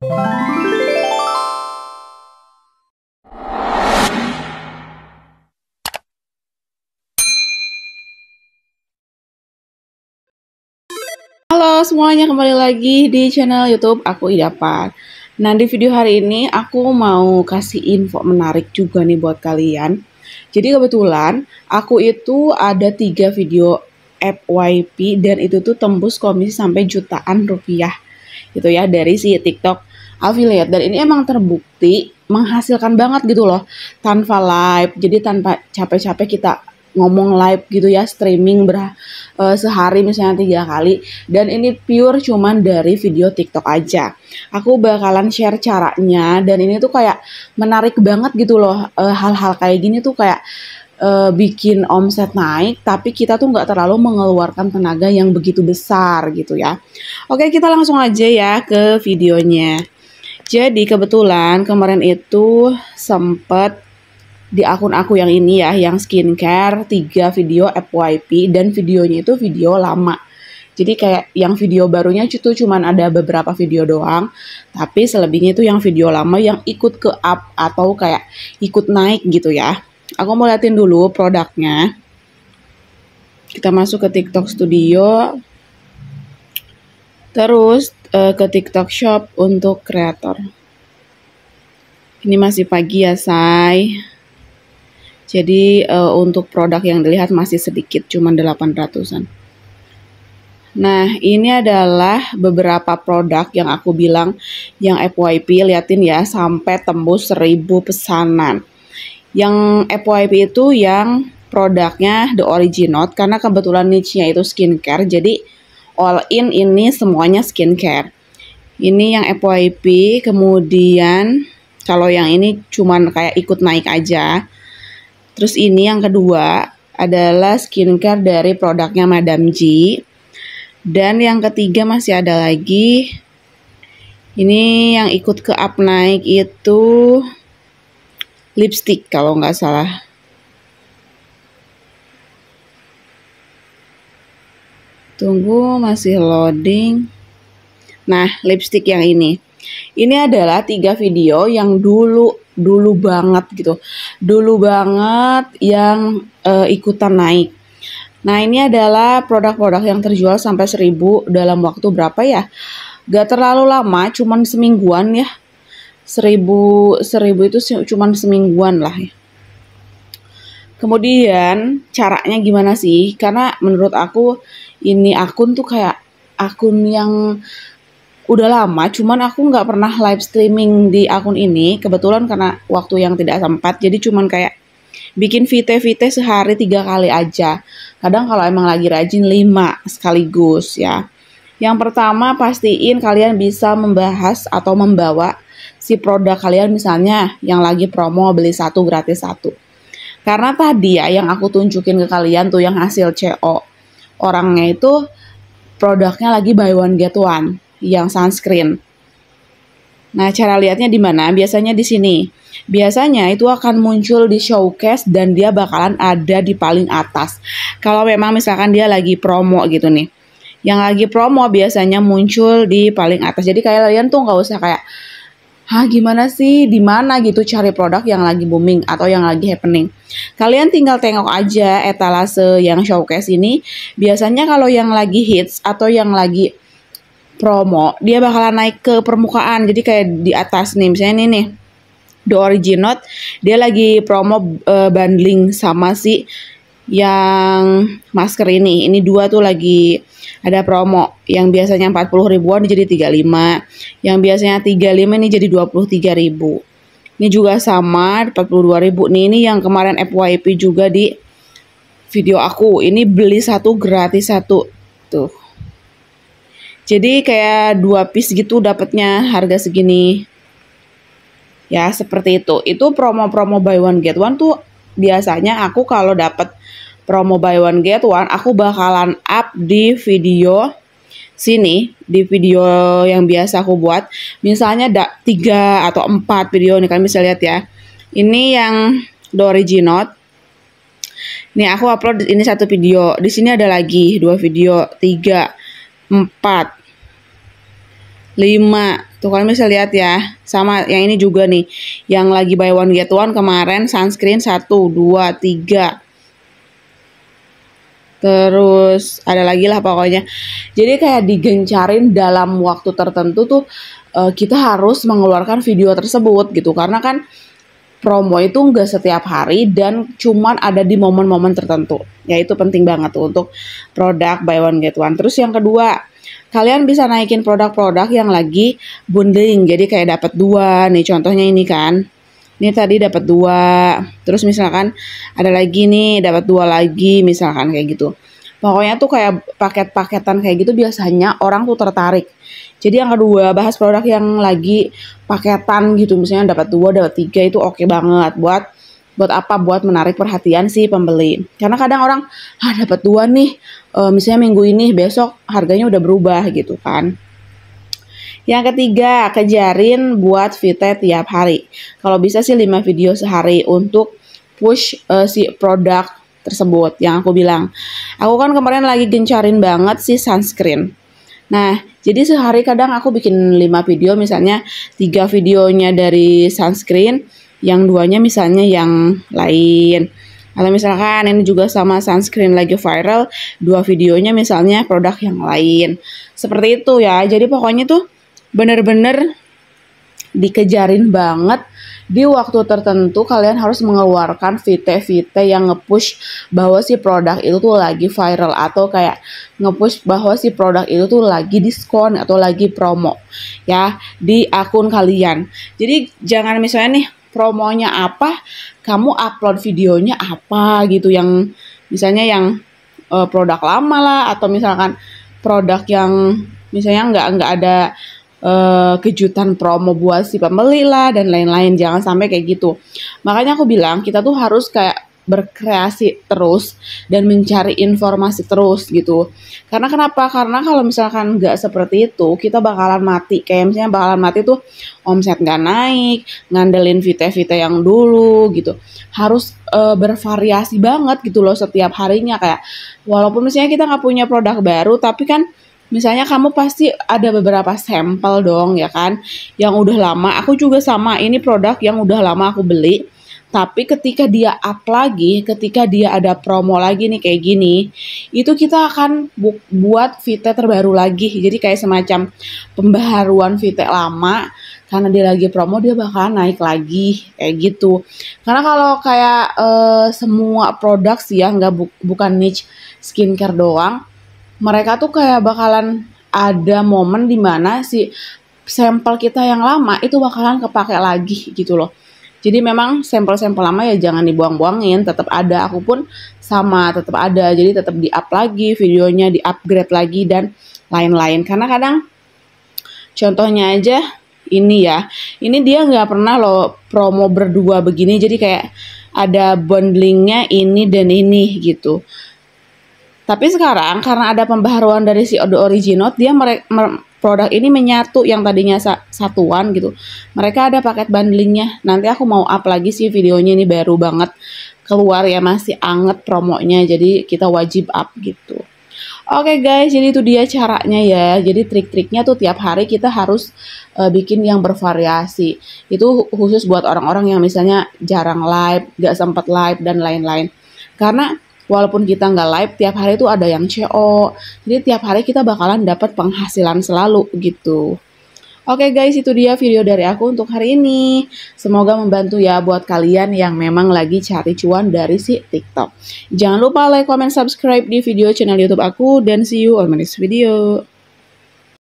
Halo semuanya, kembali lagi di channel YouTube aku Idapan. Nah, di video hari ini aku mau kasih info menarik juga nih buat kalian. Jadi kebetulan aku itu ada tiga video FYP dan itu tuh tembus komisi sampai jutaan rupiah gitu ya dari si TikTok affiliate dan ini emang terbukti menghasilkan banget gitu loh tanpa live jadi tanpa capek-capek kita ngomong live gitu ya streaming ber uh, eh, sehari misalnya tiga kali dan ini pure cuman dari video TikTok aja aku bakalan share caranya dan ini tuh kayak menarik banget gitu loh eh, hal-hal uh, kayak gini tuh kayak uh, bikin omset naik tapi kita tuh nggak terlalu mengeluarkan tenaga yang begitu besar gitu ya oke kita langsung aja ya ke videonya jadi kebetulan kemarin itu sempet di akun aku yang ini ya, yang skincare, tiga video FYP, dan videonya itu video lama. Jadi kayak yang video barunya itu cuman ada beberapa video doang, tapi selebihnya itu yang video lama yang ikut ke up atau kayak ikut naik gitu ya. Aku mau liatin dulu produknya. Kita masuk ke TikTok Studio. Terus uh, ke TikTok Shop untuk kreator. Ini masih pagi ya, say. Jadi uh, untuk produk yang dilihat masih sedikit, cuman 800-an. Nah, ini adalah beberapa produk yang aku bilang yang FYP, liatin ya, sampai tembus 1000 pesanan. Yang FYP itu yang produknya the original karena kebetulan niche-nya itu skincare. Jadi all in ini semuanya skincare. Ini yang FYP, kemudian kalau yang ini cuman kayak ikut naik aja. Terus ini yang kedua adalah skincare dari produknya Madam G. Dan yang ketiga masih ada lagi. Ini yang ikut ke up naik itu lipstick kalau nggak salah. Tunggu masih loading. Nah, lipstick yang ini. Ini adalah tiga video yang dulu dulu banget gitu. Dulu banget yang uh, ikutan naik. Nah, ini adalah produk-produk yang terjual sampai seribu dalam waktu berapa ya? Gak terlalu lama, cuman semingguan ya. Seribu, seribu itu cuman semingguan lah ya. Kemudian caranya gimana sih? Karena menurut aku ini akun tuh kayak akun yang udah lama, cuman aku nggak pernah live streaming di akun ini. Kebetulan karena waktu yang tidak sempat, jadi cuman kayak bikin vite-vite sehari tiga kali aja. Kadang kalau emang lagi rajin lima sekaligus ya. Yang pertama pastiin kalian bisa membahas atau membawa si produk kalian misalnya yang lagi promo beli satu gratis satu karena tadi ya yang aku tunjukin ke kalian tuh yang hasil CO. Orangnya itu produknya lagi buy one get one yang sunscreen. Nah, cara liatnya di mana? Biasanya di sini. Biasanya itu akan muncul di showcase dan dia bakalan ada di paling atas. Kalau memang misalkan dia lagi promo gitu nih. Yang lagi promo biasanya muncul di paling atas. Jadi kayak kalian tuh nggak usah kayak Hah gimana sih di mana gitu cari produk yang lagi booming atau yang lagi happening. Kalian tinggal tengok aja etalase yang showcase ini. Biasanya kalau yang lagi hits atau yang lagi promo, dia bakalan naik ke permukaan. Jadi kayak di atas nih, misalnya ini nih. The Originot, dia lagi promo uh, bundling sama si yang masker ini. Ini dua tuh lagi ada promo. Yang biasanya 40 ribuan jadi 35. Yang biasanya 35 ini jadi 23 ribu. Ini juga sama 42 ribu. Nih ini yang kemarin FYP juga di video aku. Ini beli satu gratis satu. Tuh. Jadi kayak dua piece gitu dapatnya harga segini. Ya seperti itu. Itu promo-promo buy one get one tuh biasanya aku kalau dapat promo buy one get one aku bakalan up di video sini di video yang biasa aku buat misalnya ada tiga atau empat video ini kalian bisa lihat ya ini yang the original ini aku upload ini satu video di sini ada lagi dua video tiga empat lima Tuh kalian bisa lihat ya. Sama yang ini juga nih. Yang lagi buy one get one kemarin sunscreen 1 2 3. Terus ada lagi lah pokoknya. Jadi kayak digencarin dalam waktu tertentu tuh eh, kita harus mengeluarkan video tersebut gitu karena kan promo itu enggak setiap hari dan cuman ada di momen-momen tertentu. Ya itu penting banget tuh untuk produk buy one get one. Terus yang kedua, kalian bisa naikin produk-produk yang lagi bundling jadi kayak dapat dua nih contohnya ini kan ini tadi dapat dua terus misalkan ada lagi nih dapat dua lagi misalkan kayak gitu pokoknya tuh kayak paket-paketan kayak gitu biasanya orang tuh tertarik jadi yang kedua bahas produk yang lagi paketan gitu misalnya dapat dua dapat tiga itu oke okay banget buat buat apa buat menarik perhatian si pembeli karena kadang orang ah dapat dua nih e, misalnya minggu ini besok harganya udah berubah gitu kan yang ketiga, kejarin buat vite tiap hari. Kalau bisa sih 5 video sehari untuk push uh, si produk tersebut yang aku bilang. Aku kan kemarin lagi gencarin banget si sunscreen. Nah, jadi sehari kadang aku bikin 5 video misalnya 3 videonya dari sunscreen, yang duanya misalnya yang lain. Atau misalkan ini juga sama sunscreen lagi viral, dua videonya misalnya produk yang lain. Seperti itu ya. Jadi pokoknya tuh bener-bener dikejarin banget di waktu tertentu kalian harus mengeluarkan vite-vite yang ngepush bahwa si produk itu tuh lagi viral atau kayak ngepush bahwa si produk itu tuh lagi diskon atau lagi promo ya di akun kalian. Jadi jangan misalnya nih promonya apa, kamu upload videonya apa gitu yang misalnya yang uh, produk lama lah atau misalkan produk yang misalnya nggak nggak ada uh, kejutan promo buat si pembeli lah dan lain-lain jangan sampai kayak gitu makanya aku bilang kita tuh harus kayak berkreasi terus dan mencari informasi terus gitu. Karena kenapa? Karena kalau misalkan nggak seperti itu, kita bakalan mati. Kayak misalnya bakalan mati tuh omset nggak naik, ngandelin vite-vite yang dulu gitu. Harus e, bervariasi banget gitu loh setiap harinya kayak walaupun misalnya kita nggak punya produk baru, tapi kan misalnya kamu pasti ada beberapa sampel dong ya kan yang udah lama aku juga sama ini produk yang udah lama aku beli tapi ketika dia up lagi, ketika dia ada promo lagi nih kayak gini, itu kita akan bu buat fitnya terbaru lagi. Jadi kayak semacam pembaharuan fitnya lama karena dia lagi promo dia bakal naik lagi kayak gitu karena kalau kayak uh, semua produk sih ya nggak bu bukan niche skincare doang mereka tuh kayak bakalan ada momen dimana si sampel kita yang lama itu bakalan kepake lagi gitu loh jadi memang sampel-sampel lama ya jangan dibuang-buangin, tetap ada. Aku pun sama, tetap ada. Jadi tetap di-up lagi videonya, di-upgrade lagi dan lain-lain. Karena kadang contohnya aja ini ya, ini dia nggak pernah loh promo berdua begini. Jadi kayak ada bundlingnya ini dan ini gitu. Tapi sekarang karena ada pembaharuan dari si Odo Originot, dia mereka produk ini menyatu yang tadinya satuan gitu. Mereka ada paket bundlingnya. Nanti aku mau up lagi sih videonya ini baru banget keluar ya masih anget promonya. Jadi kita wajib up gitu. Oke okay guys, jadi itu dia caranya ya. Jadi trik-triknya tuh tiap hari kita harus uh, bikin yang bervariasi. Itu khusus buat orang-orang yang misalnya jarang live, gak sempat live dan lain-lain. Karena walaupun kita nggak live tiap hari itu ada yang CO jadi tiap hari kita bakalan dapat penghasilan selalu gitu Oke okay guys, itu dia video dari aku untuk hari ini. Semoga membantu ya buat kalian yang memang lagi cari cuan dari si TikTok. Jangan lupa like, comment, subscribe di video channel YouTube aku dan see you on my next video.